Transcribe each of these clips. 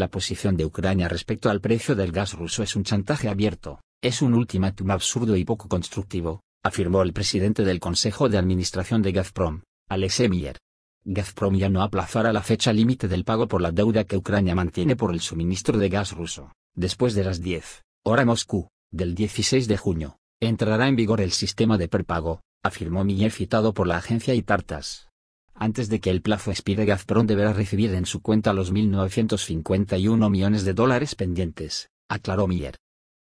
La posición de Ucrania respecto al precio del gas ruso es un chantaje abierto, es un ultimátum absurdo y poco constructivo, afirmó el presidente del Consejo de Administración de Gazprom, Alexey Miller. Gazprom ya no aplazará la fecha límite del pago por la deuda que Ucrania mantiene por el suministro de gas ruso. Después de las 10, hora Moscú, del 16 de junio, entrará en vigor el sistema de prepago, afirmó Miller citado por la agencia Itartas. Antes de que el plazo expire Gazprom deberá recibir en su cuenta los 1.951 millones de dólares pendientes, aclaró Mier.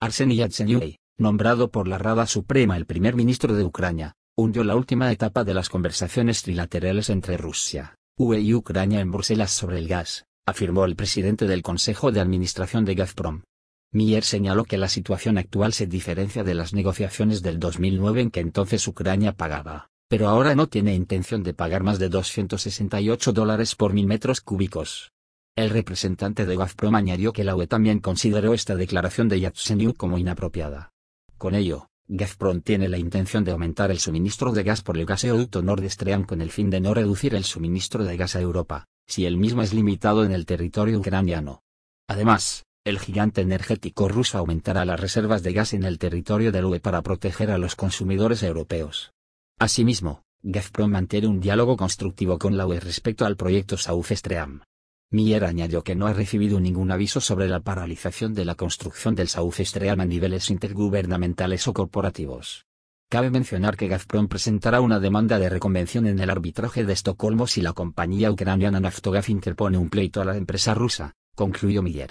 Arseniy Yatsenyuk, nombrado por la Rada Suprema el primer ministro de Ucrania, hundió la última etapa de las conversaciones trilaterales entre Rusia, UE y Ucrania en Bruselas sobre el gas, afirmó el presidente del Consejo de Administración de Gazprom. Mier señaló que la situación actual se diferencia de las negociaciones del 2009 en que entonces Ucrania pagaba pero ahora no tiene intención de pagar más de 268 dólares por mil metros cúbicos. El representante de Gazprom añadió que la UE también consideró esta declaración de Yatsenyuk como inapropiada. Con ello, Gazprom tiene la intención de aumentar el suministro de gas por el gasoducto Nord Stream con el fin de no reducir el suministro de gas a Europa, si el mismo es limitado en el territorio ucraniano. Además, el gigante energético ruso aumentará las reservas de gas en el territorio del UE para proteger a los consumidores europeos. Asimismo, Gazprom mantiene un diálogo constructivo con la UE respecto al proyecto South Stream. Mier añadió que no ha recibido ningún aviso sobre la paralización de la construcción del South Stream a niveles intergubernamentales o corporativos. Cabe mencionar que Gazprom presentará una demanda de reconvención en el arbitraje de Estocolmo si la compañía ucraniana Naftogaz interpone un pleito a la empresa rusa, concluyó Miller.